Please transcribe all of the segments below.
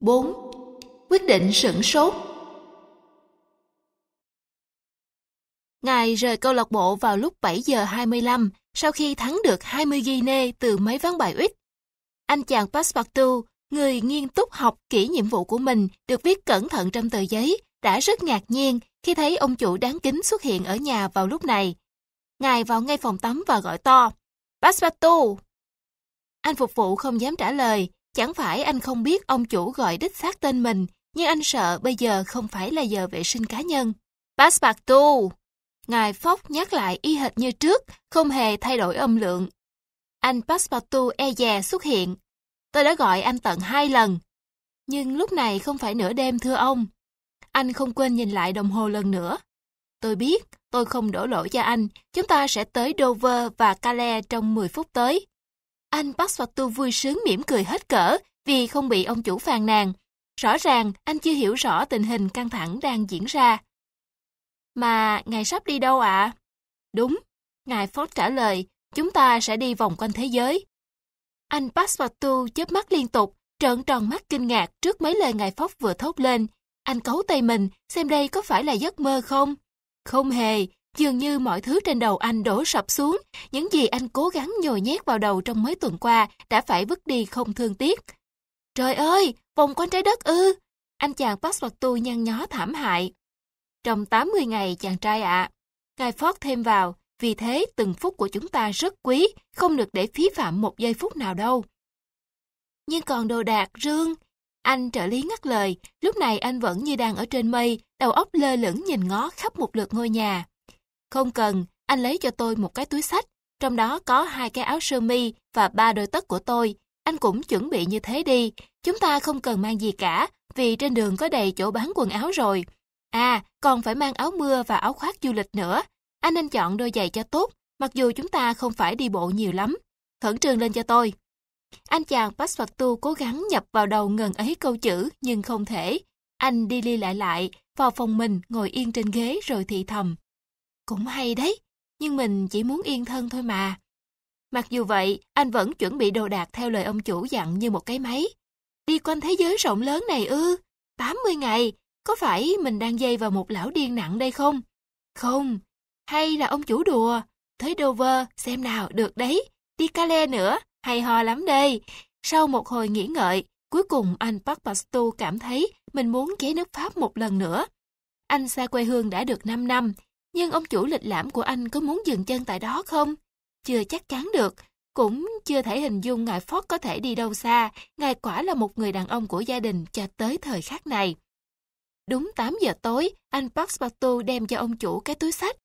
4. Quyết định sửng sốt Ngài rời câu lạc bộ vào lúc 7 giờ 25 sau khi thắng được 20 Guinea từ mấy ván bài ít. Anh chàng Passepartout, người nghiêm túc học kỹ nhiệm vụ của mình được viết cẩn thận trong tờ giấy, đã rất ngạc nhiên khi thấy ông chủ đáng kính xuất hiện ở nhà vào lúc này. Ngài vào ngay phòng tắm và gọi to, Passepartout! Anh phục vụ không dám trả lời, Chẳng phải anh không biết ông chủ gọi đích xác tên mình, nhưng anh sợ bây giờ không phải là giờ vệ sinh cá nhân. Passepartout! Ngài Fox nhắc lại y hệt như trước, không hề thay đổi âm lượng. Anh Passepartout e dè xuất hiện. Tôi đã gọi anh tận hai lần. Nhưng lúc này không phải nửa đêm thưa ông. Anh không quên nhìn lại đồng hồ lần nữa. Tôi biết, tôi không đổ lỗi cho anh. Chúng ta sẽ tới Dover và Calais trong mười phút tới. Anh Park vui sướng mỉm cười hết cỡ vì không bị ông chủ phàn nàn. Rõ ràng anh chưa hiểu rõ tình hình căng thẳng đang diễn ra. Mà ngài sắp đi đâu ạ? Đúng, ngài Ford trả lời, chúng ta sẽ đi vòng quanh thế giới. Anh Passepartout chớp mắt liên tục, trợn tròn mắt kinh ngạc trước mấy lời ngài Phóc vừa thốt lên. Anh cấu tay mình, xem đây có phải là giấc mơ không? Không hề, Dường như mọi thứ trên đầu anh đổ sập xuống, những gì anh cố gắng nhồi nhét vào đầu trong mấy tuần qua đã phải vứt đi không thương tiếc. Trời ơi, vòng quanh trái đất ư? Anh chàng Passepartout nhăn nhó thảm hại. Trong 80 ngày chàng trai ạ, à, Guy Fawkes thêm vào, vì thế từng phút của chúng ta rất quý, không được để phí phạm một giây phút nào đâu. Nhưng còn đồ đạc, rương, anh trợ lý ngắt lời, lúc này anh vẫn như đang ở trên mây, đầu óc lơ lửng nhìn ngó khắp một lượt ngôi nhà. Không cần, anh lấy cho tôi một cái túi sách, trong đó có hai cái áo sơ mi và ba đôi tất của tôi. Anh cũng chuẩn bị như thế đi, chúng ta không cần mang gì cả, vì trên đường có đầy chỗ bán quần áo rồi. À, còn phải mang áo mưa và áo khoác du lịch nữa. Anh nên chọn đôi giày cho tốt, mặc dù chúng ta không phải đi bộ nhiều lắm. Khẩn trương lên cho tôi. Anh chàng Passepartout cố gắng nhập vào đầu ngần ấy câu chữ nhưng không thể. Anh đi li lại lại, vào phòng mình ngồi yên trên ghế rồi thị thầm. Cũng hay đấy, nhưng mình chỉ muốn yên thân thôi mà. Mặc dù vậy, anh vẫn chuẩn bị đồ đạc theo lời ông chủ dặn như một cái máy. Đi quanh thế giới rộng lớn này ư, 80 ngày, có phải mình đang dây vào một lão điên nặng đây không? Không, hay là ông chủ đùa, tới Dover xem nào được đấy, đi Calais nữa, hay ho lắm đây. Sau một hồi nghĩ ngợi, cuối cùng anh Park Pastu cảm thấy mình muốn ghé nước Pháp một lần nữa. Anh xa quê hương đã được 5 năm, nhưng ông chủ lịch lãm của anh có muốn dừng chân tại đó không? Chưa chắc chắn được, cũng chưa thể hình dung ngài Ford có thể đi đâu xa, ngài quả là một người đàn ông của gia đình cho tới thời khắc này. Đúng 8 giờ tối, anh Passepartout đem cho ông chủ cái túi sách.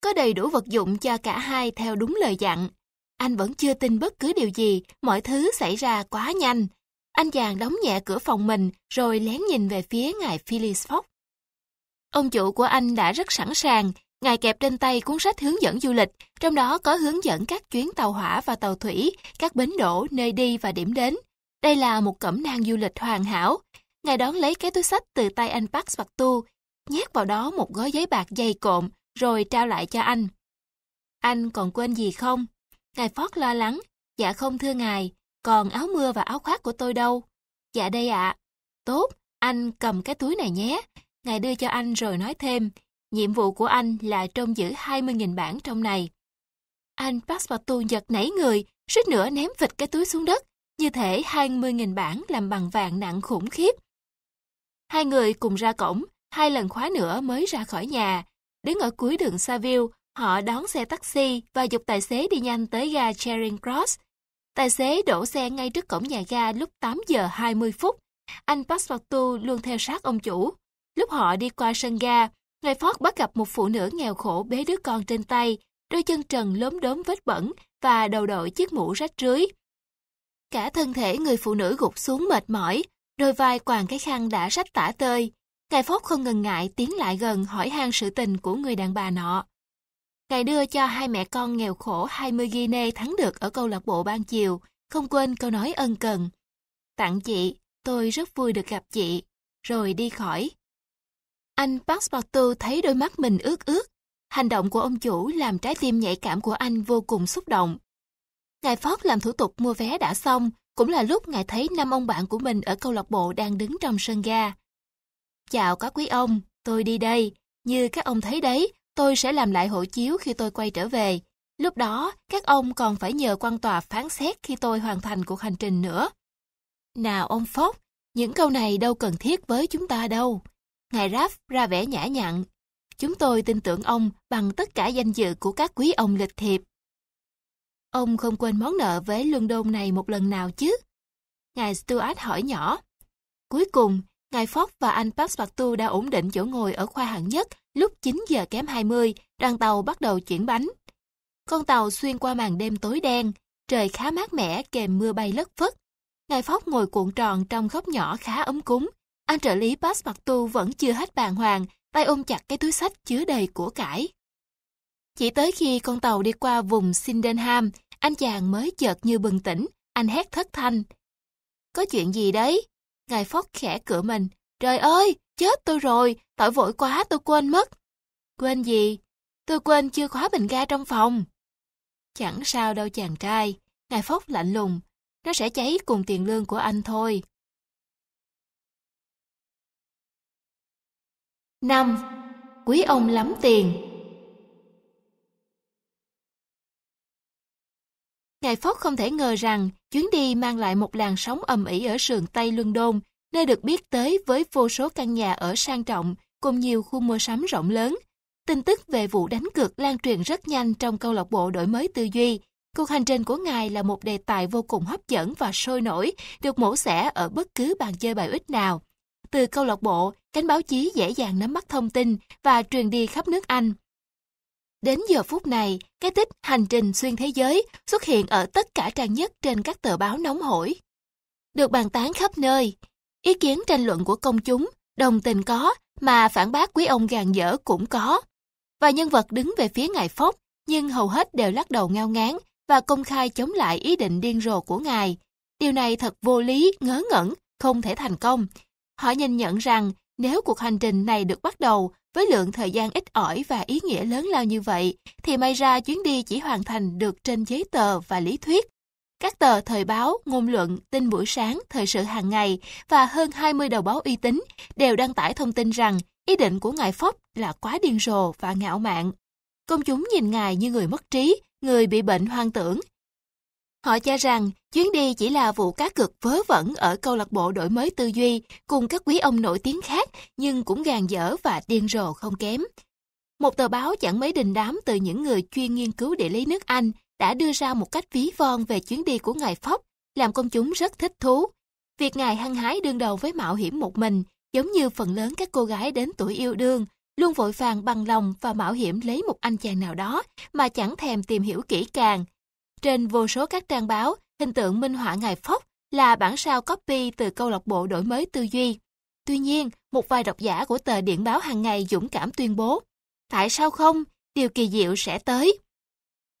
Có đầy đủ vật dụng cho cả hai theo đúng lời dặn. Anh vẫn chưa tin bất cứ điều gì, mọi thứ xảy ra quá nhanh. Anh chàng đóng nhẹ cửa phòng mình rồi lén nhìn về phía ngài Phyllis Fox. Ông chủ của anh đã rất sẵn sàng, ngài kẹp trên tay cuốn sách hướng dẫn du lịch, trong đó có hướng dẫn các chuyến tàu hỏa và tàu thủy, các bến đổ, nơi đi và điểm đến. Đây là một cẩm nang du lịch hoàn hảo. Ngài đón lấy cái túi sách từ tay anh Park Bạc Tu, nhét vào đó một gói giấy bạc dày cộm, rồi trao lại cho anh. Anh còn quên gì không? Ngài Ford lo lắng. Dạ không thưa ngài, còn áo mưa và áo khoác của tôi đâu? Dạ đây ạ. Tốt, anh cầm cái túi này nhé. Ngài đưa cho anh rồi nói thêm, nhiệm vụ của anh là trông giữ 20.000 bản trong này. Anh Passepartout giật nảy người, suýt nữa ném vịch cái túi xuống đất, như thể 20.000 bản làm bằng vàng nặng khủng khiếp. Hai người cùng ra cổng, hai lần khóa nữa mới ra khỏi nhà. Đứng ở cuối đường Saville, họ đón xe taxi và dục tài xế đi nhanh tới ga Charing Cross. Tài xế đổ xe ngay trước cổng nhà ga lúc 8 giờ 20 phút. Anh Passepartout luôn theo sát ông chủ, Lúc họ đi qua sân ga, người Ford bắt gặp một phụ nữ nghèo khổ bế đứa con trên tay, đôi chân trần lốm đốm vết bẩn và đầu đội chiếc mũ rách rưới. Cả thân thể người phụ nữ gục xuống mệt mỏi, đôi vai quàng cái khăn đã rách tả tơi. Ngài Phốt không ngần ngại tiến lại gần hỏi han sự tình của người đàn bà nọ. Ngài đưa cho hai mẹ con nghèo khổ 20 Guinea thắng được ở câu lạc bộ ban chiều, không quên câu nói ân cần. Tặng chị, tôi rất vui được gặp chị, rồi đi khỏi. Anh Passepartout thấy đôi mắt mình ướt ướt. Hành động của ông chủ làm trái tim nhạy cảm của anh vô cùng xúc động. Ngài Ford làm thủ tục mua vé đã xong, cũng là lúc ngài thấy năm ông bạn của mình ở câu lạc bộ đang đứng trong sân ga. Chào các quý ông, tôi đi đây. Như các ông thấy đấy, tôi sẽ làm lại hộ chiếu khi tôi quay trở về. Lúc đó, các ông còn phải nhờ quan tòa phán xét khi tôi hoàn thành cuộc hành trình nữa. Nào ông Phóc, những câu này đâu cần thiết với chúng ta đâu. Ngài Raff ra vẻ nhã nhặn. Chúng tôi tin tưởng ông bằng tất cả danh dự của các quý ông lịch thiệp. Ông không quên món nợ với London này một lần nào chứ? Ngài Stuart hỏi nhỏ. Cuối cùng, Ngài Fox và anh Passepartout đã ổn định chỗ ngồi ở khoa hạng nhất lúc 9 giờ kém 20, đoàn tàu bắt đầu chuyển bánh. Con tàu xuyên qua màn đêm tối đen, trời khá mát mẻ kèm mưa bay lất phất. Ngài Phóc ngồi cuộn tròn trong góc nhỏ khá ấm cúng, anh trợ lý Passepartout vẫn chưa hết bàng hoàng, tay ôm chặt cái túi sách chứa đầy của cải. Chỉ tới khi con tàu đi qua vùng Sindenham, anh chàng mới chợt như bừng tỉnh, anh hét thất thanh. Có chuyện gì đấy? Ngài Phóc khẽ cửa mình. Trời ơi, chết tôi rồi, tội vội quá tôi quên mất. Quên gì? Tôi quên chưa khóa bình ga trong phòng. Chẳng sao đâu chàng trai, ngài Phóc lạnh lùng. Nó sẽ cháy cùng tiền lương của anh thôi. 5. Quý ông lắm tiền Ngài Phóc không thể ngờ rằng chuyến đi mang lại một làn sóng ầm ĩ ở sườn Tây London, nơi được biết tới với vô số căn nhà ở sang trọng cùng nhiều khu mua sắm rộng lớn. Tin tức về vụ đánh cược lan truyền rất nhanh trong câu lạc bộ đổi mới tư duy. Cuộc hành trình của ngài là một đề tài vô cùng hấp dẫn và sôi nổi, được mổ xẻ ở bất cứ bàn chơi bài ít nào. Từ câu lạc bộ, cánh báo chí dễ dàng nắm bắt thông tin và truyền đi khắp nước Anh. Đến giờ phút này, cái tích Hành trình xuyên thế giới xuất hiện ở tất cả trang nhất trên các tờ báo nóng hổi. Được bàn tán khắp nơi, ý kiến tranh luận của công chúng, đồng tình có, mà phản bác quý ông gàn dở cũng có. Và nhân vật đứng về phía ngài Phóc, nhưng hầu hết đều lắc đầu ngao ngán và công khai chống lại ý định điên rồ của ngài. Điều này thật vô lý, ngớ ngẩn, không thể thành công. Họ nhìn nhận rằng nếu cuộc hành trình này được bắt đầu với lượng thời gian ít ỏi và ý nghĩa lớn lao như vậy, thì may ra chuyến đi chỉ hoàn thành được trên giấy tờ và lý thuyết. Các tờ thời báo, ngôn luận, tin buổi sáng, thời sự hàng ngày và hơn 20 đầu báo uy tín đều đăng tải thông tin rằng ý định của ngài Phóc là quá điên rồ và ngạo mạn. Công chúng nhìn ngài như người mất trí, người bị bệnh hoang tưởng Họ cho rằng chuyến đi chỉ là vụ cá cược vớ vẩn ở câu lạc bộ đổi mới tư duy cùng các quý ông nổi tiếng khác nhưng cũng gàn dở và điên rồ không kém. Một tờ báo chẳng mấy đình đám từ những người chuyên nghiên cứu địa lý nước Anh đã đưa ra một cách ví von về chuyến đi của ngài Phóc, làm công chúng rất thích thú. Việc ngài hăng hái đương đầu với mạo hiểm một mình, giống như phần lớn các cô gái đến tuổi yêu đương, luôn vội vàng bằng lòng và mạo hiểm lấy một anh chàng nào đó mà chẳng thèm tìm hiểu kỹ càng, trên vô số các trang báo, hình tượng minh họa ngài Phóc là bản sao copy từ câu lạc bộ đổi mới tư duy. Tuy nhiên, một vài độc giả của tờ điện báo hàng ngày dũng cảm tuyên bố, tại sao không, điều kỳ diệu sẽ tới.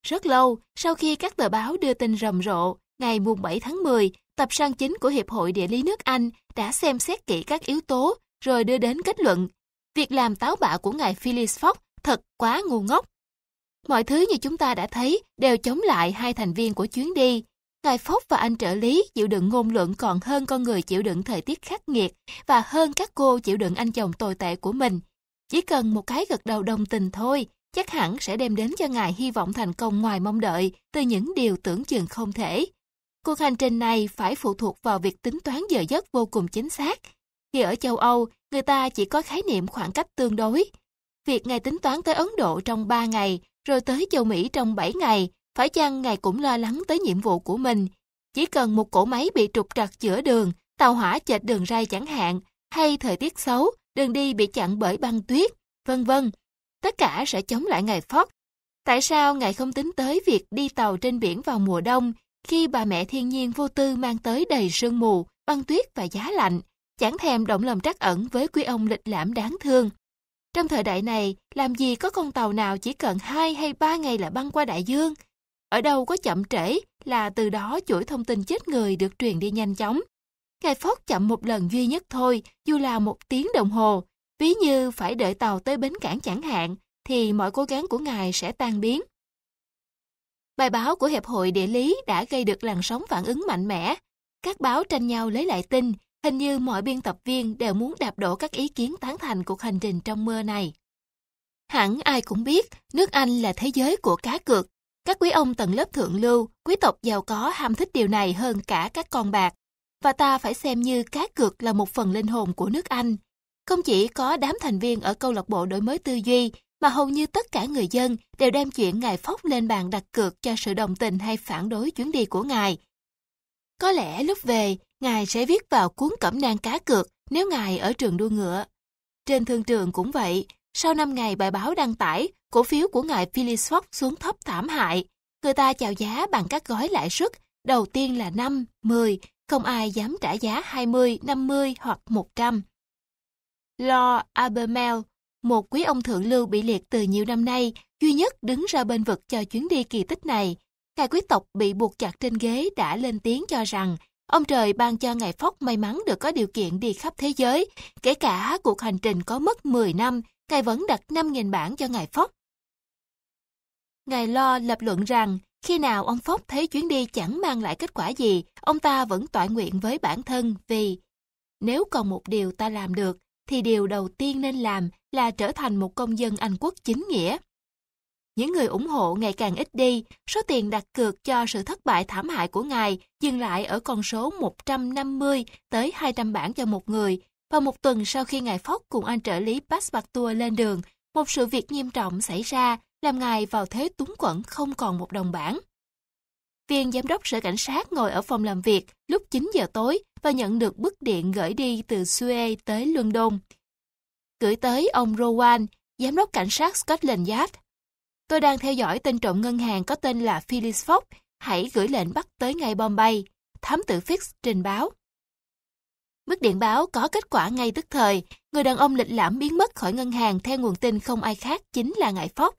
Rất lâu, sau khi các tờ báo đưa tin rầm rộ, ngày mùng 7 tháng 10, tập san chính của Hiệp hội Địa lý nước Anh đã xem xét kỹ các yếu tố rồi đưa đến kết luận. Việc làm táo bạo của ngài Phyllis Fox thật quá ngu ngốc. Mọi thứ như chúng ta đã thấy đều chống lại hai thành viên của chuyến đi. Ngài Phóc và anh trợ lý chịu đựng ngôn luận còn hơn con người chịu đựng thời tiết khắc nghiệt và hơn các cô chịu đựng anh chồng tồi tệ của mình. Chỉ cần một cái gật đầu đồng tình thôi, chắc hẳn sẽ đem đến cho ngài hy vọng thành công ngoài mong đợi từ những điều tưởng chừng không thể. Cuộc hành trình này phải phụ thuộc vào việc tính toán giờ giấc vô cùng chính xác. Khi ở châu Âu, người ta chỉ có khái niệm khoảng cách tương đối. Việc ngài tính toán tới Ấn Độ trong ba ngày rồi tới châu Mỹ trong 7 ngày, phải chăng ngài cũng lo lắng tới nhiệm vụ của mình? Chỉ cần một cỗ máy bị trục trặc giữa đường, tàu hỏa chệch đường ray chẳng hạn, hay thời tiết xấu, đường đi bị chặn bởi băng tuyết, vân vân. Tất cả sẽ chống lại ngài Fox. Tại sao ngài không tính tới việc đi tàu trên biển vào mùa đông khi bà mẹ thiên nhiên vô tư mang tới đầy sương mù, băng tuyết và giá lạnh, chẳng thèm động lòng trắc ẩn với quý ông lịch lãm đáng thương? Trong thời đại này, làm gì có con tàu nào chỉ cần 2 hay 3 ngày là băng qua đại dương? Ở đâu có chậm trễ là từ đó chuỗi thông tin chết người được truyền đi nhanh chóng. Ngài phốt chậm một lần duy nhất thôi, dù là một tiếng đồng hồ. Ví như phải đợi tàu tới bến cảng chẳng hạn, thì mọi cố gắng của ngài sẽ tan biến. Bài báo của Hiệp hội Địa lý đã gây được làn sóng phản ứng mạnh mẽ. Các báo tranh nhau lấy lại tin Hình như mọi biên tập viên đều muốn đạp đổ các ý kiến tán thành cuộc hành trình trong mưa này. Hẳn ai cũng biết, nước Anh là thế giới của cá cược. Các quý ông tầng lớp thượng lưu, quý tộc giàu có ham thích điều này hơn cả các con bạc. Và ta phải xem như cá cược là một phần linh hồn của nước Anh. Không chỉ có đám thành viên ở câu lạc bộ đổi mới tư duy, mà hầu như tất cả người dân đều đem chuyện ngài Phóc lên bàn đặt cược cho sự đồng tình hay phản đối chuyến đi của ngài. Có lẽ lúc về, ngài sẽ viết vào cuốn cẩm nang cá cược nếu ngài ở trường đua ngựa. Trên thương trường cũng vậy, sau 5 ngày bài báo đăng tải, cổ phiếu của ngài Philly Fox xuống thấp thảm hại. Người ta chào giá bằng các gói lãi suất, đầu tiên là 5, 10, không ai dám trả giá 20, 50 hoặc 100. Lo Abermel, một quý ông thượng lưu bị liệt từ nhiều năm nay, duy nhất đứng ra bên vực cho chuyến đi kỳ tích này. Ngài quý tộc bị buộc chặt trên ghế đã lên tiếng cho rằng Ông trời ban cho Ngài Phóc may mắn được có điều kiện đi khắp thế giới, kể cả cuộc hành trình có mất 10 năm, Ngài vẫn đặt 5.000 bản cho Ngài Phóc. Ngài Lo lập luận rằng, khi nào ông Phóc thấy chuyến đi chẳng mang lại kết quả gì, ông ta vẫn tọa nguyện với bản thân vì nếu còn một điều ta làm được, thì điều đầu tiên nên làm là trở thành một công dân Anh quốc chính nghĩa, những người ủng hộ ngày càng ít đi, số tiền đặt cược cho sự thất bại thảm hại của ngài dừng lại ở con số 150 tới 200 bảng cho một người. Và một tuần sau khi ngài Phóc cùng anh trợ lý Passepartout lên đường, một sự việc nghiêm trọng xảy ra làm ngài vào thế túng quẫn không còn một đồng bảng. Viên giám đốc sở cảnh sát ngồi ở phòng làm việc lúc 9 giờ tối và nhận được bức điện gửi đi từ Suez tới London. Gửi tới ông Rowan, giám đốc cảnh sát Scotland Yard Tôi đang theo dõi tên trộm ngân hàng có tên là Phyllis Fox. Hãy gửi lệnh bắt tới ngay Bombay. Thám tử Fix trình báo. bức điện báo có kết quả ngay tức thời. Người đàn ông lịch lãm biến mất khỏi ngân hàng theo nguồn tin không ai khác chính là Ngài Fox.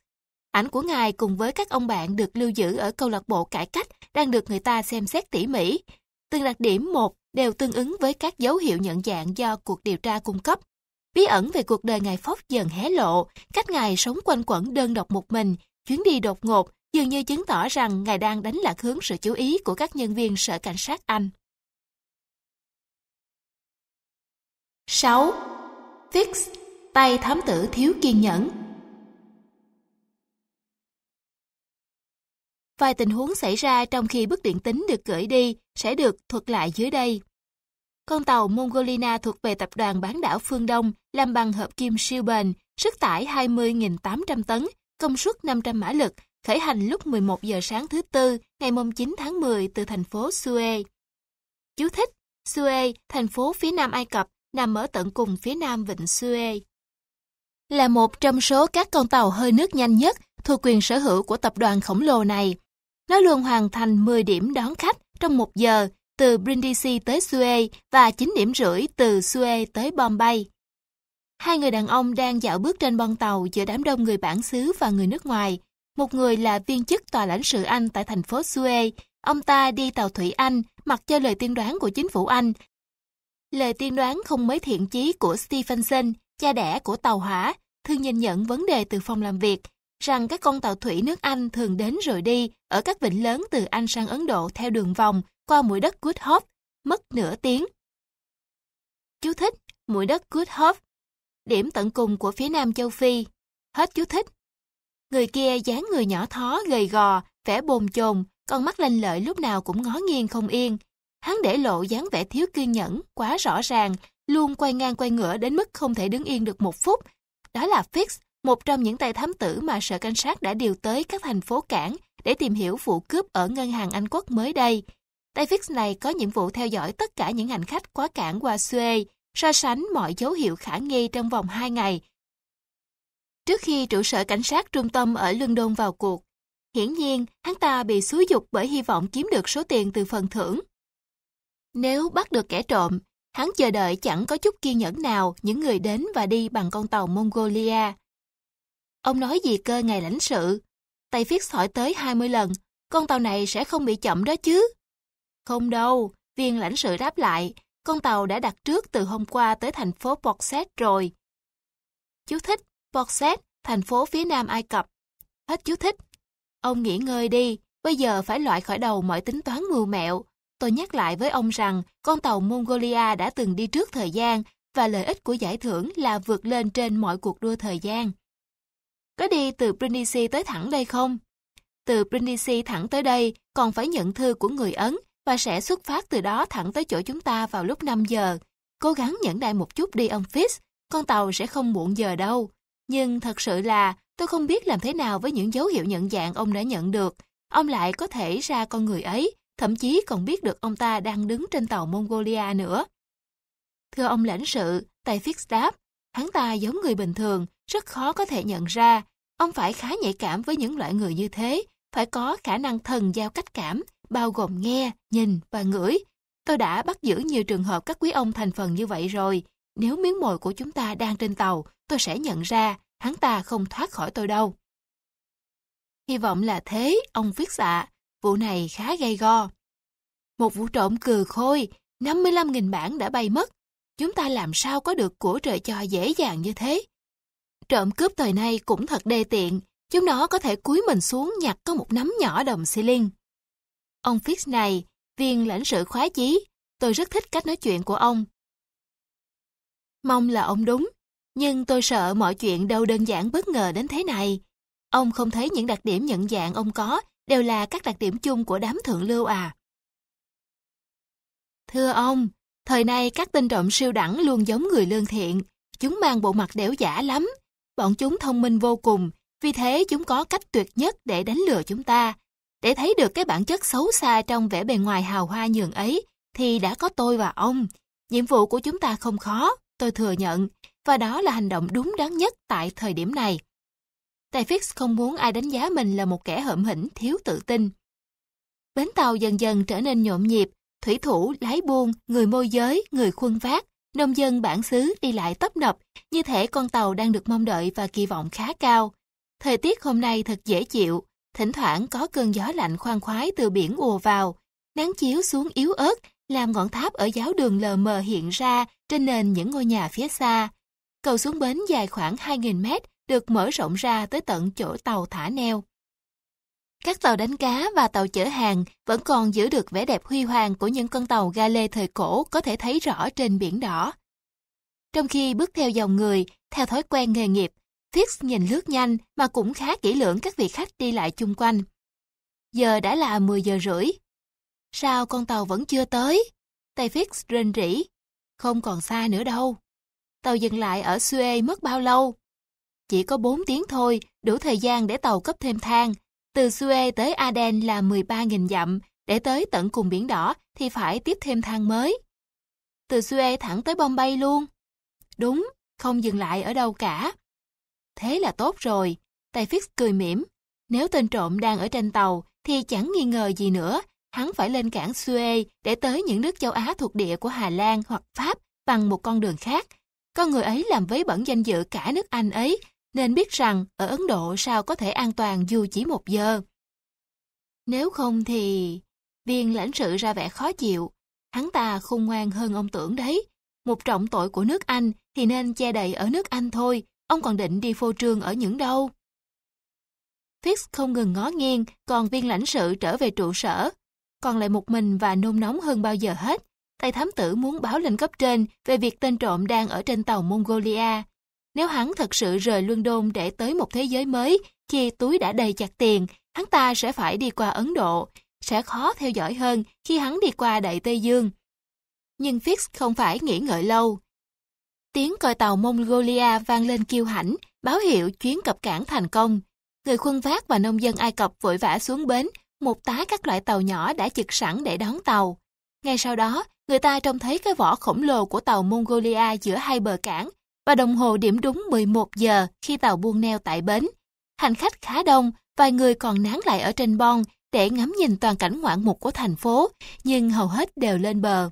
Ảnh của ngài cùng với các ông bạn được lưu giữ ở câu lạc bộ cải cách đang được người ta xem xét tỉ mỉ. Từng đặc điểm một đều tương ứng với các dấu hiệu nhận dạng do cuộc điều tra cung cấp bí ẩn về cuộc đời ngài Phóc dần hé lộ, cách ngài sống quanh quẩn đơn độc một mình, chuyến đi đột ngột dường như chứng tỏ rằng ngài đang đánh lạc hướng sự chú ý của các nhân viên sở cảnh sát Anh. 6. Fix, tay thám tử thiếu kiên nhẫn. Vài tình huống xảy ra trong khi bức điện tính được gửi đi sẽ được thuật lại dưới đây. Con tàu Mongolina thuộc về tập đoàn bán đảo Phương Đông, làm bằng hợp kim siêu bền, sức tải 20.800 tấn, công suất 500 mã lực, khởi hành lúc 11 giờ sáng thứ Tư, ngày 9 tháng 10 từ thành phố Suez. Chú thích, Suez, thành phố phía nam Ai Cập, nằm ở tận cùng phía nam vịnh Suez. Là một trong số các con tàu hơi nước nhanh nhất thuộc quyền sở hữu của tập đoàn khổng lồ này, nó luôn hoàn thành 10 điểm đón khách trong một giờ từ Brindisi tới Suez và 9 điểm rưỡi từ Suez tới Bombay. Hai người đàn ông đang dạo bước trên bon tàu giữa đám đông người bản xứ và người nước ngoài. Một người là viên chức tòa lãnh sự Anh tại thành phố Suez. Ông ta đi tàu thủy Anh mặc cho lời tiên đoán của chính phủ Anh. Lời tiên đoán không mấy thiện chí của Stephenson, cha đẻ của tàu hỏa, thường nhìn nhận vấn đề từ phòng làm việc, rằng các con tàu thủy nước Anh thường đến rồi đi ở các vịnh lớn từ Anh sang Ấn Độ theo đường vòng qua mũi đất Good Hope mất nửa tiếng. Chú thích mũi đất Good Hope, điểm tận cùng của phía nam châu Phi. Hết chú thích. Người kia dáng người nhỏ thó, gầy gò, vẻ bồn chồn, con mắt lanh lợi lúc nào cũng ngó nghiêng không yên. Hắn để lộ dáng vẻ thiếu kiên nhẫn, quá rõ ràng, luôn quay ngang quay ngửa đến mức không thể đứng yên được một phút. Đó là Fix, một trong những tay thám tử mà sở cảnh sát đã điều tới các thành phố cảng để tìm hiểu vụ cướp ở ngân hàng Anh Quốc mới đây. Tay fix này có nhiệm vụ theo dõi tất cả những hành khách quá cảng qua Suez, so sánh mọi dấu hiệu khả nghi trong vòng 2 ngày. Trước khi trụ sở cảnh sát trung tâm ở London vào cuộc, hiển nhiên hắn ta bị xúi dục bởi hy vọng kiếm được số tiền từ phần thưởng. Nếu bắt được kẻ trộm, hắn chờ đợi chẳng có chút kiên nhẫn nào những người đến và đi bằng con tàu Mongolia. Ông nói gì cơ ngày lãnh sự? Tay viết hỏi tới 20 lần, con tàu này sẽ không bị chậm đó chứ. Không đâu, viên lãnh sự đáp lại, con tàu đã đặt trước từ hôm qua tới thành phố Port rồi. Chú thích, Port thành phố phía nam Ai Cập. Hết chú thích. Ông nghỉ ngơi đi, bây giờ phải loại khỏi đầu mọi tính toán mưu mẹo. Tôi nhắc lại với ông rằng con tàu Mongolia đã từng đi trước thời gian và lợi ích của giải thưởng là vượt lên trên mọi cuộc đua thời gian. Có đi từ Brindisi tới thẳng đây không? Từ Brindisi thẳng tới đây còn phải nhận thư của người Ấn và sẽ xuất phát từ đó thẳng tới chỗ chúng ta vào lúc 5 giờ. Cố gắng nhẫn đại một chút đi ông Fitz, con tàu sẽ không muộn giờ đâu. Nhưng thật sự là tôi không biết làm thế nào với những dấu hiệu nhận dạng ông đã nhận được. Ông lại có thể ra con người ấy, thậm chí còn biết được ông ta đang đứng trên tàu Mongolia nữa. Thưa ông lãnh sự, tay Fitz đáp, hắn ta giống người bình thường, rất khó có thể nhận ra. Ông phải khá nhạy cảm với những loại người như thế, phải có khả năng thần giao cách cảm, bao gồm nghe, nhìn và ngửi. Tôi đã bắt giữ nhiều trường hợp các quý ông thành phần như vậy rồi. Nếu miếng mồi của chúng ta đang trên tàu, tôi sẽ nhận ra hắn ta không thoát khỏi tôi đâu. Hy vọng là thế, ông viết xạ. Vụ này khá gay go. Một vụ trộm cừ khôi, 55.000 bản đã bay mất. Chúng ta làm sao có được của trời cho dễ dàng như thế? Trộm cướp thời nay cũng thật đê tiện. Chúng nó có thể cúi mình xuống nhặt có một nắm nhỏ đồng xi linh. Ông Fix này, viên lãnh sự khoái chí, tôi rất thích cách nói chuyện của ông. Mong là ông đúng, nhưng tôi sợ mọi chuyện đâu đơn giản bất ngờ đến thế này. Ông không thấy những đặc điểm nhận dạng ông có đều là các đặc điểm chung của đám thượng lưu à. Thưa ông, thời nay các tên trộm siêu đẳng luôn giống người lương thiện. Chúng mang bộ mặt đẻo giả lắm. Bọn chúng thông minh vô cùng, vì thế chúng có cách tuyệt nhất để đánh lừa chúng ta. Để thấy được cái bản chất xấu xa trong vẻ bề ngoài hào hoa nhường ấy, thì đã có tôi và ông. Nhiệm vụ của chúng ta không khó, tôi thừa nhận, và đó là hành động đúng đắn nhất tại thời điểm này. Tài không muốn ai đánh giá mình là một kẻ hợm hĩnh thiếu tự tin. Bến tàu dần dần trở nên nhộn nhịp, thủy thủ, lái buôn, người môi giới, người khuân vác, nông dân bản xứ đi lại tấp nập, như thể con tàu đang được mong đợi và kỳ vọng khá cao. Thời tiết hôm nay thật dễ chịu, Thỉnh thoảng có cơn gió lạnh khoan khoái từ biển ùa vào, nắng chiếu xuống yếu ớt, làm ngọn tháp ở giáo đường lờ mờ hiện ra trên nền những ngôi nhà phía xa. Cầu xuống bến dài khoảng 2.000 mét được mở rộng ra tới tận chỗ tàu thả neo. Các tàu đánh cá và tàu chở hàng vẫn còn giữ được vẻ đẹp huy hoàng của những con tàu ga lê thời cổ có thể thấy rõ trên biển đỏ. Trong khi bước theo dòng người, theo thói quen nghề nghiệp, Fix nhìn lướt nhanh mà cũng khá kỹ lưỡng các vị khách đi lại chung quanh. Giờ đã là 10 giờ rưỡi. Sao con tàu vẫn chưa tới? Tay Fix rên rỉ. Không còn xa nữa đâu. Tàu dừng lại ở Suez mất bao lâu? Chỉ có 4 tiếng thôi, đủ thời gian để tàu cấp thêm thang. Từ Suez tới Aden là 13.000 dặm, để tới tận cùng biển đỏ thì phải tiếp thêm thang mới. Từ Suez thẳng tới Bombay luôn. Đúng, không dừng lại ở đâu cả. Thế là tốt rồi. Tay Fix cười mỉm. Nếu tên trộm đang ở trên tàu thì chẳng nghi ngờ gì nữa. Hắn phải lên cảng Suez để tới những nước châu Á thuộc địa của Hà Lan hoặc Pháp bằng một con đường khác. Con người ấy làm vấy bẩn danh dự cả nước Anh ấy, nên biết rằng ở Ấn Độ sao có thể an toàn dù chỉ một giờ. Nếu không thì... Viên lãnh sự ra vẻ khó chịu. Hắn ta khôn ngoan hơn ông tưởng đấy. Một trọng tội của nước Anh thì nên che đậy ở nước Anh thôi, Ông còn định đi phô trương ở những đâu? Fix không ngừng ngó nghiêng, còn viên lãnh sự trở về trụ sở. Còn lại một mình và nôn nóng hơn bao giờ hết. Tay thám tử muốn báo lên cấp trên về việc tên trộm đang ở trên tàu Mongolia. Nếu hắn thật sự rời London để tới một thế giới mới, khi túi đã đầy chặt tiền, hắn ta sẽ phải đi qua Ấn Độ, sẽ khó theo dõi hơn khi hắn đi qua Đại Tây Dương. Nhưng Fix không phải nghĩ ngợi lâu. Tiếng còi tàu Mongolia vang lên kiêu hãnh, báo hiệu chuyến cập cảng thành công. Người khuân vác và nông dân Ai Cập vội vã xuống bến, một tá các loại tàu nhỏ đã chực sẵn để đón tàu. Ngay sau đó, người ta trông thấy cái vỏ khổng lồ của tàu Mongolia giữa hai bờ cảng và đồng hồ điểm đúng 11 giờ khi tàu buông neo tại bến. Hành khách khá đông, vài người còn nán lại ở trên bon để ngắm nhìn toàn cảnh ngoạn mục của thành phố, nhưng hầu hết đều lên bờ.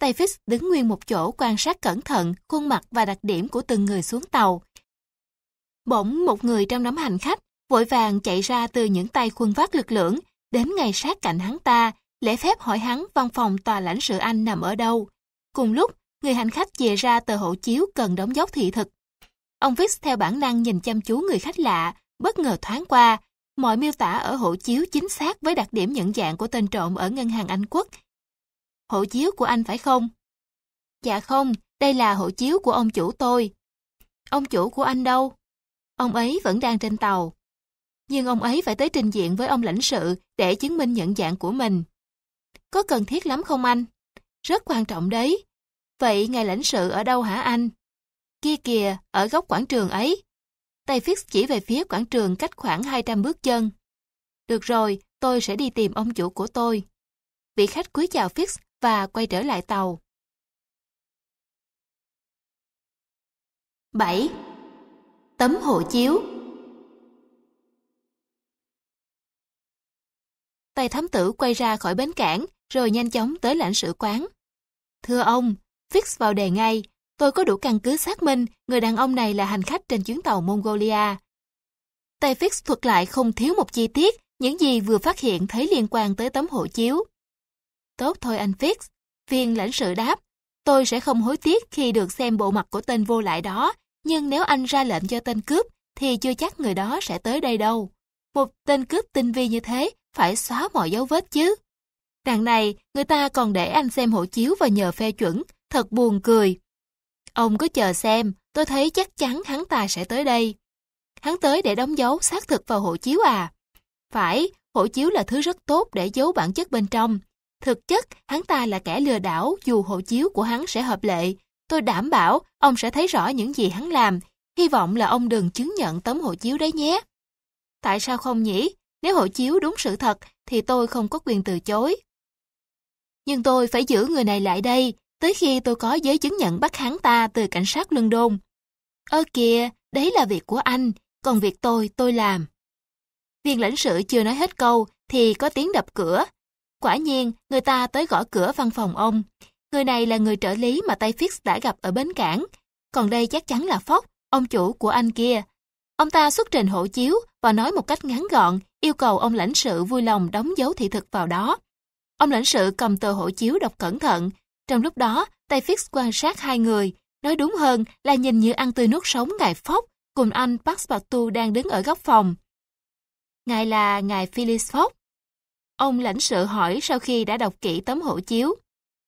Tay Fix đứng nguyên một chỗ quan sát cẩn thận khuôn mặt và đặc điểm của từng người xuống tàu. Bỗng một người trong đám hành khách vội vàng chạy ra từ những tay khuân vác lực lưỡng đến ngay sát cạnh hắn ta, lễ phép hỏi hắn văn phòng tòa lãnh sự Anh nằm ở đâu. Cùng lúc, người hành khách chìa ra tờ hộ chiếu cần đóng dấu thị thực. Ông Fix theo bản năng nhìn chăm chú người khách lạ, bất ngờ thoáng qua, mọi miêu tả ở hộ chiếu chính xác với đặc điểm nhận dạng của tên trộm ở ngân hàng Anh quốc hộ chiếu của anh phải không? Dạ không, đây là hộ chiếu của ông chủ tôi. Ông chủ của anh đâu? Ông ấy vẫn đang trên tàu. Nhưng ông ấy phải tới trình diện với ông lãnh sự để chứng minh nhận dạng của mình. Có cần thiết lắm không anh? Rất quan trọng đấy. Vậy ngài lãnh sự ở đâu hả anh? Kia kìa, ở góc quảng trường ấy. Tay Fix chỉ về phía quảng trường cách khoảng 200 bước chân. Được rồi, tôi sẽ đi tìm ông chủ của tôi. Vị khách cúi chào Fix và quay trở lại tàu. 7. Tấm hộ chiếu Tay thám tử quay ra khỏi bến cảng, rồi nhanh chóng tới lãnh sự quán. Thưa ông, fix vào đề ngay, tôi có đủ căn cứ xác minh người đàn ông này là hành khách trên chuyến tàu Mongolia. Tay fix thuật lại không thiếu một chi tiết, những gì vừa phát hiện thấy liên quan tới tấm hộ chiếu. Tốt thôi anh Fix. Viên lãnh sự đáp. Tôi sẽ không hối tiếc khi được xem bộ mặt của tên vô lại đó, nhưng nếu anh ra lệnh cho tên cướp, thì chưa chắc người đó sẽ tới đây đâu. Một tên cướp tinh vi như thế phải xóa mọi dấu vết chứ. Đằng này, người ta còn để anh xem hộ chiếu và nhờ phê chuẩn, thật buồn cười. Ông cứ chờ xem, tôi thấy chắc chắn hắn ta sẽ tới đây. Hắn tới để đóng dấu xác thực vào hộ chiếu à? Phải, hộ chiếu là thứ rất tốt để giấu bản chất bên trong, Thực chất, hắn ta là kẻ lừa đảo dù hộ chiếu của hắn sẽ hợp lệ. Tôi đảm bảo ông sẽ thấy rõ những gì hắn làm. Hy vọng là ông đừng chứng nhận tấm hộ chiếu đấy nhé. Tại sao không nhỉ? Nếu hộ chiếu đúng sự thật thì tôi không có quyền từ chối. Nhưng tôi phải giữ người này lại đây tới khi tôi có giấy chứng nhận bắt hắn ta từ cảnh sát London. Ơ kìa, đấy là việc của anh, còn việc tôi, tôi làm. Viên lãnh sự chưa nói hết câu thì có tiếng đập cửa Quả nhiên, người ta tới gõ cửa văn phòng ông. Người này là người trợ lý mà tay Fix đã gặp ở bến cảng. Còn đây chắc chắn là Phóc, ông chủ của anh kia. Ông ta xuất trình hộ chiếu và nói một cách ngắn gọn, yêu cầu ông lãnh sự vui lòng đóng dấu thị thực vào đó. Ông lãnh sự cầm tờ hộ chiếu đọc cẩn thận. Trong lúc đó, tay Fix quan sát hai người. Nói đúng hơn là nhìn như ăn tươi nuốt sống ngài Phóc cùng anh Passepartout đang đứng ở góc phòng. Ngài là ngài Phyllis Fogg. Ông lãnh sự hỏi sau khi đã đọc kỹ tấm hộ chiếu.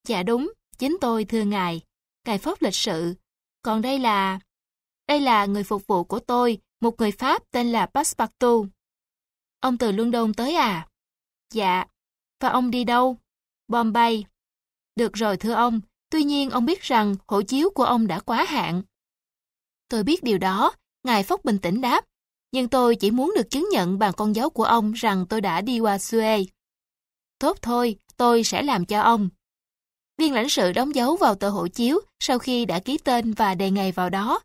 Dạ đúng, chính tôi thưa ngài. Ngài Phóc lịch sự. Còn đây là... Đây là người phục vụ của tôi, một người Pháp tên là Passepartout. Ông từ London tới à? Dạ. Và ông đi đâu? Bombay. Được rồi thưa ông, tuy nhiên ông biết rằng hộ chiếu của ông đã quá hạn. Tôi biết điều đó, ngài Phóc bình tĩnh đáp, nhưng tôi chỉ muốn được chứng nhận bằng con dấu của ông rằng tôi đã đi qua Suez. Tốt thôi, tôi sẽ làm cho ông. Viên lãnh sự đóng dấu vào tờ hộ chiếu sau khi đã ký tên và đề ngày vào đó.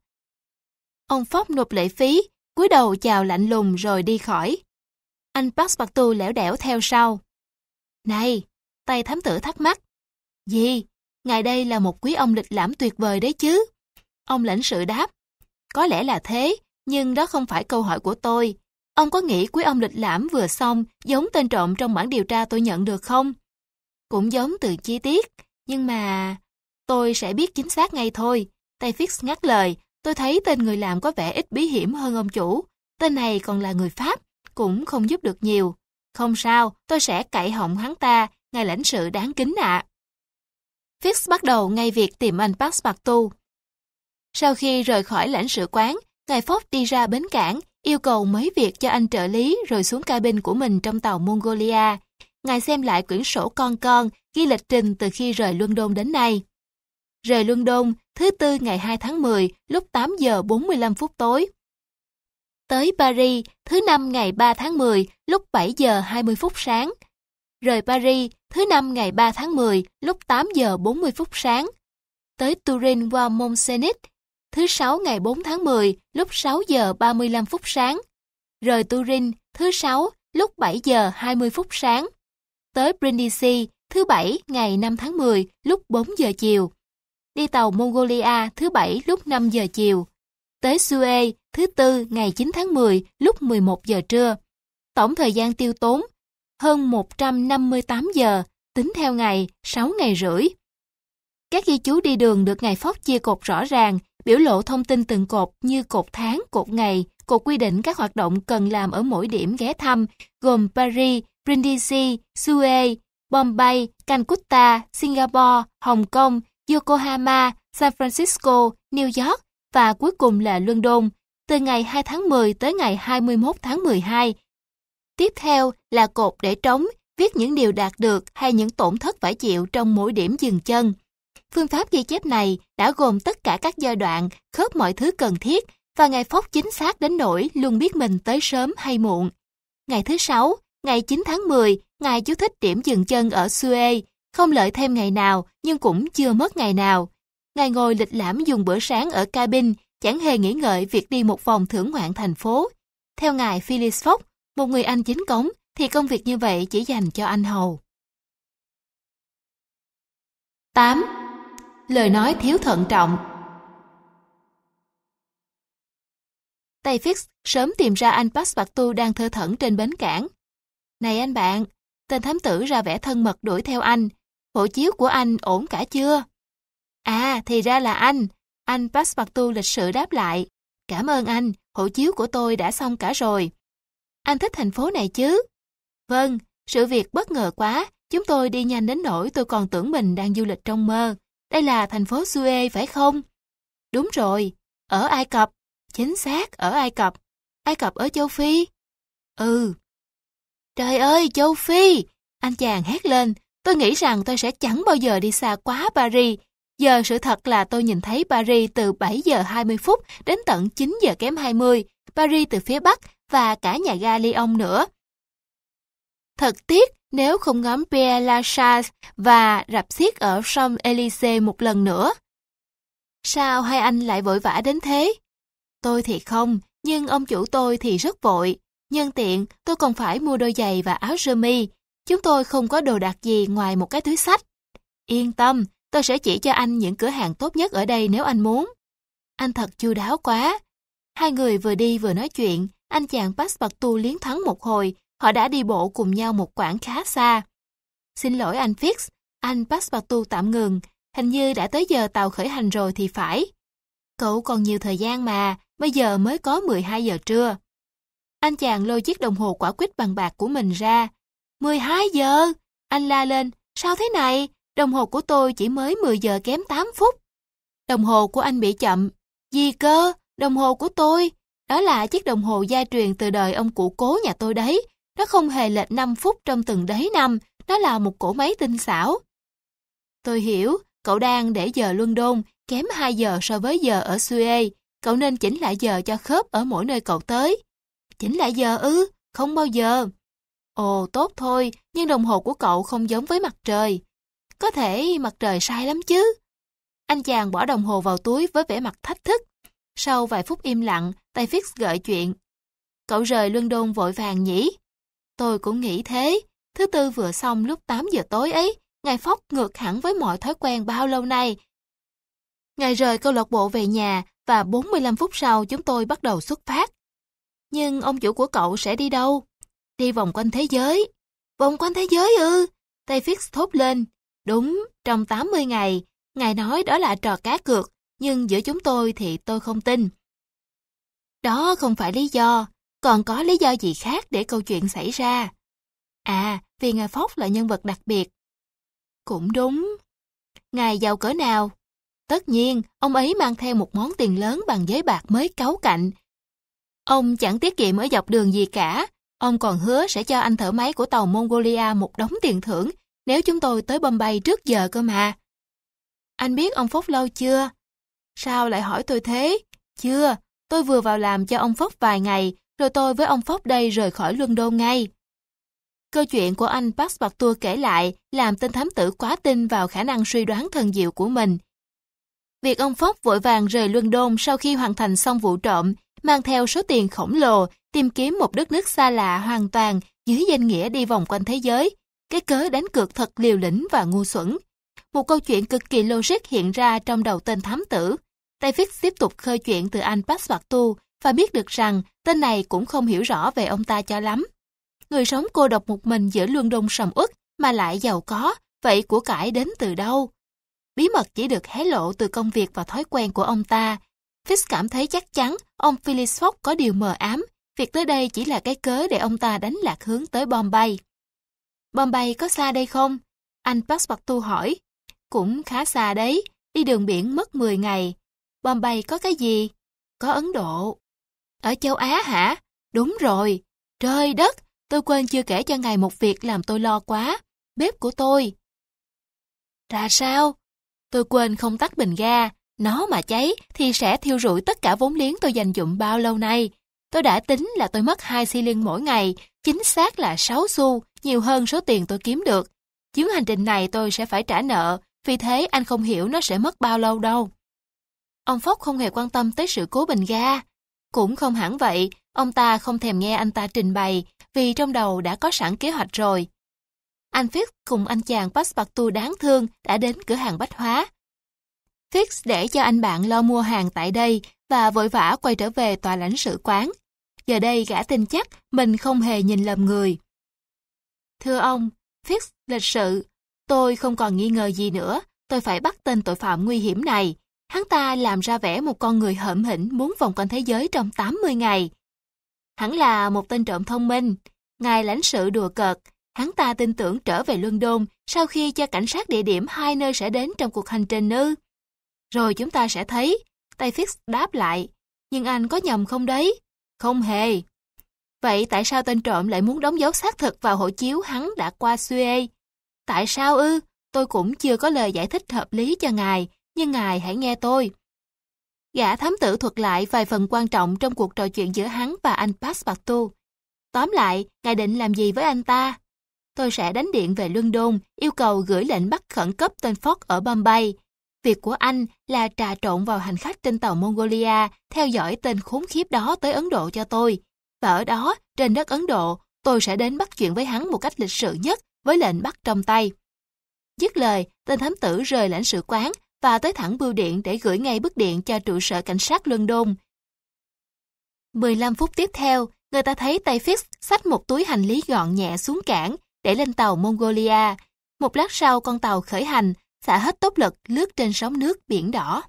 Ông Phóc nộp lệ phí, cúi đầu chào lạnh lùng rồi đi khỏi. Anh Passepartout lẻo đẻo theo sau. Này, tay thám tử thắc mắc. Gì, ngài đây là một quý ông lịch lãm tuyệt vời đấy chứ? Ông lãnh sự đáp. Có lẽ là thế, nhưng đó không phải câu hỏi của tôi. Ông có nghĩ quý ông lịch lãm vừa xong giống tên trộm trong bản điều tra tôi nhận được không? Cũng giống từ chi tiết, nhưng mà... Tôi sẽ biết chính xác ngay thôi. Tay Fix ngắt lời, tôi thấy tên người làm có vẻ ít bí hiểm hơn ông chủ. Tên này còn là người Pháp, cũng không giúp được nhiều. Không sao, tôi sẽ cậy họng hắn ta, ngài lãnh sự đáng kính ạ. Fix bắt đầu ngay việc tìm anh Passepartout. Sau khi rời khỏi lãnh sự quán, ngài Phốp đi ra bến cảng yêu cầu mấy việc cho anh trợ lý rồi xuống cabin của mình trong tàu Mongolia. Ngài xem lại quyển sổ con con, ghi lịch trình từ khi rời London đến nay. Rời London, thứ tư ngày 2 tháng 10, lúc 8 giờ 45 phút tối. Tới Paris, thứ năm ngày 3 tháng 10, lúc 7 giờ 20 phút sáng. Rời Paris, thứ năm ngày 3 tháng 10, lúc 8 giờ 40 phút sáng. Tới Turin qua Mont Cenis, thứ sáu ngày 4 tháng 10 lúc 6 giờ 35 phút sáng, rời Turin thứ sáu lúc 7 giờ 20 phút sáng, tới Brindisi thứ bảy ngày 5 tháng 10 lúc 4 giờ chiều, đi tàu Mongolia thứ bảy lúc 5 giờ chiều, tới Suez thứ tư ngày 9 tháng 10 lúc 11 giờ trưa. Tổng thời gian tiêu tốn hơn 158 giờ, tính theo ngày 6 ngày rưỡi. Các ghi chú đi đường được ngày phóc chia cột rõ ràng biểu lộ thông tin từng cột như cột tháng, cột ngày, cột quy định các hoạt động cần làm ở mỗi điểm ghé thăm, gồm Paris, Brindisi, Suez, Bombay, Calcutta, Singapore, Hồng Kông, Yokohama, San Francisco, New York và cuối cùng là London, từ ngày 2 tháng 10 tới ngày 21 tháng 12. Tiếp theo là cột để trống, viết những điều đạt được hay những tổn thất phải chịu trong mỗi điểm dừng chân. Phương pháp ghi chép này đã gồm tất cả các giai đoạn, khớp mọi thứ cần thiết và ngày phút chính xác đến nỗi luôn biết mình tới sớm hay muộn. Ngày thứ sáu, ngày chín tháng mười ngài chú thích điểm dừng chân ở Suez, không lợi thêm ngày nào nhưng cũng chưa mất ngày nào. Ngài ngồi lịch lãm dùng bữa sáng ở cabin, chẳng hề nghĩ ngợi việc đi một vòng thưởng ngoạn thành phố. Theo ngài Phyllis Fox, một người anh chính cống, thì công việc như vậy chỉ dành cho anh hầu. 8 lời nói thiếu thận trọng. Tay Fix sớm tìm ra anh Passepartout đang thơ thẩn trên bến cảng. Này anh bạn, tên thám tử ra vẻ thân mật đuổi theo anh. Hộ chiếu của anh ổn cả chưa? À, thì ra là anh. Anh Passepartout lịch sự đáp lại. Cảm ơn anh, hộ chiếu của tôi đã xong cả rồi. Anh thích thành phố này chứ? Vâng, sự việc bất ngờ quá, chúng tôi đi nhanh đến nỗi tôi còn tưởng mình đang du lịch trong mơ đây là thành phố suê phải không? Đúng rồi, ở Ai Cập, chính xác ở Ai Cập, Ai Cập ở châu Phi. Ừ. Trời ơi, châu Phi! Anh chàng hét lên, tôi nghĩ rằng tôi sẽ chẳng bao giờ đi xa quá Paris. Giờ sự thật là tôi nhìn thấy Paris từ 7 giờ 20 phút đến tận 9 giờ kém 20, Paris từ phía Bắc và cả nhà ga Lyon nữa. Thật tiếc nếu không ngắm Pierre Lachance và rạp xiết ở sông Elysee một lần nữa. Sao hai anh lại vội vã đến thế? Tôi thì không, nhưng ông chủ tôi thì rất vội. Nhân tiện, tôi còn phải mua đôi giày và áo sơ mi. Chúng tôi không có đồ đạc gì ngoài một cái túi sách. Yên tâm, tôi sẽ chỉ cho anh những cửa hàng tốt nhất ở đây nếu anh muốn. Anh thật chu đáo quá. Hai người vừa đi vừa nói chuyện, anh chàng Passepartout liến thắng một hồi, Họ đã đi bộ cùng nhau một quãng khá xa. Xin lỗi anh Fix, anh Passepartout tạm ngừng. Hình như đã tới giờ tàu khởi hành rồi thì phải. Cậu còn nhiều thời gian mà, bây giờ mới có 12 giờ trưa. Anh chàng lôi chiếc đồng hồ quả quýt bằng bạc của mình ra. 12 giờ! Anh la lên, sao thế này? Đồng hồ của tôi chỉ mới 10 giờ kém 8 phút. Đồng hồ của anh bị chậm. Gì cơ? Đồng hồ của tôi? Đó là chiếc đồng hồ gia truyền từ đời ông cụ cố nhà tôi đấy. Nó không hề lệch 5 phút trong từng đấy năm, nó là một cỗ máy tinh xảo. Tôi hiểu, cậu đang để giờ luân đôn kém 2 giờ so với giờ ở Suez, cậu nên chỉnh lại giờ cho khớp ở mỗi nơi cậu tới. Chỉnh lại giờ ư? không bao giờ. Ồ, tốt thôi, nhưng đồng hồ của cậu không giống với mặt trời. Có thể mặt trời sai lắm chứ. Anh chàng bỏ đồng hồ vào túi với vẻ mặt thách thức. Sau vài phút im lặng, tay Fix gợi chuyện. Cậu rời Luân Đôn vội vàng nhỉ? Tôi cũng nghĩ thế. Thứ tư vừa xong lúc 8 giờ tối ấy, Ngài Phóc ngược hẳn với mọi thói quen bao lâu nay. Ngài rời câu lạc bộ về nhà và 45 phút sau chúng tôi bắt đầu xuất phát. Nhưng ông chủ của cậu sẽ đi đâu? Đi vòng quanh thế giới. Vòng quanh thế giới ư? Tay Fix thốt lên. Đúng, trong 80 ngày. Ngài nói đó là trò cá cược, nhưng giữa chúng tôi thì tôi không tin. Đó không phải lý do còn có lý do gì khác để câu chuyện xảy ra. À, vì Ngài Phóc là nhân vật đặc biệt. Cũng đúng. Ngài giàu cỡ nào? Tất nhiên, ông ấy mang theo một món tiền lớn bằng giấy bạc mới cáu cạnh. Ông chẳng tiết kiệm ở dọc đường gì cả. Ông còn hứa sẽ cho anh thở máy của tàu Mongolia một đống tiền thưởng nếu chúng tôi tới Bombay trước giờ cơ mà. Anh biết ông Phúc lâu chưa? Sao lại hỏi tôi thế? Chưa, tôi vừa vào làm cho ông Phúc vài ngày rồi tôi với ông Phóc đây rời khỏi luân đôn ngay. Câu chuyện của anh Passepartout kể lại làm tên thám tử quá tin vào khả năng suy đoán thần diệu của mình. Việc ông Phóc vội vàng rời luân đôn sau khi hoàn thành xong vụ trộm, mang theo số tiền khổng lồ, tìm kiếm một đất nước xa lạ hoàn toàn dưới danh nghĩa đi vòng quanh thế giới, cái cớ đánh cược thật liều lĩnh và ngu xuẩn. Một câu chuyện cực kỳ logic hiện ra trong đầu tên thám tử. Tay viết tiếp tục khơi chuyện từ anh Passepartout và biết được rằng tên này cũng không hiểu rõ về ông ta cho lắm. Người sống cô độc một mình giữa luân đông sầm uất mà lại giàu có, vậy của cải đến từ đâu? Bí mật chỉ được hé lộ từ công việc và thói quen của ông ta. fix cảm thấy chắc chắn ông Phyllis Fox có điều mờ ám, việc tới đây chỉ là cái cớ để ông ta đánh lạc hướng tới Bombay. Bombay có xa đây không? Anh Passepartout hỏi. Cũng khá xa đấy, đi đường biển mất 10 ngày. Bombay có cái gì? Có Ấn Độ. Ở châu Á hả? Đúng rồi. Trời đất, tôi quên chưa kể cho ngài một việc làm tôi lo quá. Bếp của tôi. Ra sao? Tôi quên không tắt bình ga. Nó mà cháy thì sẽ thiêu rụi tất cả vốn liếng tôi dành dụm bao lâu nay. Tôi đã tính là tôi mất 2 xi liên mỗi ngày, chính xác là 6 xu, nhiều hơn số tiền tôi kiếm được. Chuyến hành trình này tôi sẽ phải trả nợ, vì thế anh không hiểu nó sẽ mất bao lâu đâu. Ông Phúc không hề quan tâm tới sự cố bình ga. Cũng không hẳn vậy, ông ta không thèm nghe anh ta trình bày vì trong đầu đã có sẵn kế hoạch rồi. Anh Fix cùng anh chàng Passepartout đáng thương đã đến cửa hàng bách hóa. Fix để cho anh bạn lo mua hàng tại đây và vội vã quay trở về tòa lãnh sự quán. Giờ đây gã tin chắc mình không hề nhìn lầm người. Thưa ông, Fix lịch sự, tôi không còn nghi ngờ gì nữa, tôi phải bắt tên tội phạm nguy hiểm này hắn ta làm ra vẻ một con người hhợm hĩnh muốn vòng quanh thế giới trong 80 ngày. Hắn là một tên trộm thông minh, ngài lãnh sự đùa cợt, hắn ta tin tưởng trở về London sau khi cho cảnh sát địa điểm hai nơi sẽ đến trong cuộc hành trình ư. Rồi chúng ta sẽ thấy, tay Fix đáp lại, nhưng anh có nhầm không đấy? Không hề. Vậy tại sao tên trộm lại muốn đóng dấu xác thực vào hộ chiếu hắn đã qua Suez? Tại sao ư? Tôi cũng chưa có lời giải thích hợp lý cho ngài, nhưng ngài hãy nghe tôi. Gã thám tử thuật lại vài phần quan trọng trong cuộc trò chuyện giữa hắn và anh Passepartout. Tóm lại, ngài định làm gì với anh ta? Tôi sẽ đánh điện về London, yêu cầu gửi lệnh bắt khẩn cấp tên Fox ở Bombay. Việc của anh là trà trộn vào hành khách trên tàu Mongolia, theo dõi tên khốn khiếp đó tới Ấn Độ cho tôi. Và ở đó, trên đất Ấn Độ, tôi sẽ đến bắt chuyện với hắn một cách lịch sự nhất, với lệnh bắt trong tay. Dứt lời, tên thám tử rời lãnh sự quán và tới thẳng bưu điện để gửi ngay bức điện cho trụ sở cảnh sát London. 15 phút tiếp theo, người ta thấy tay Fix xách một túi hành lý gọn nhẹ xuống cảng để lên tàu Mongolia. Một lát sau con tàu khởi hành, xả hết tốc lực lướt trên sóng nước biển đỏ.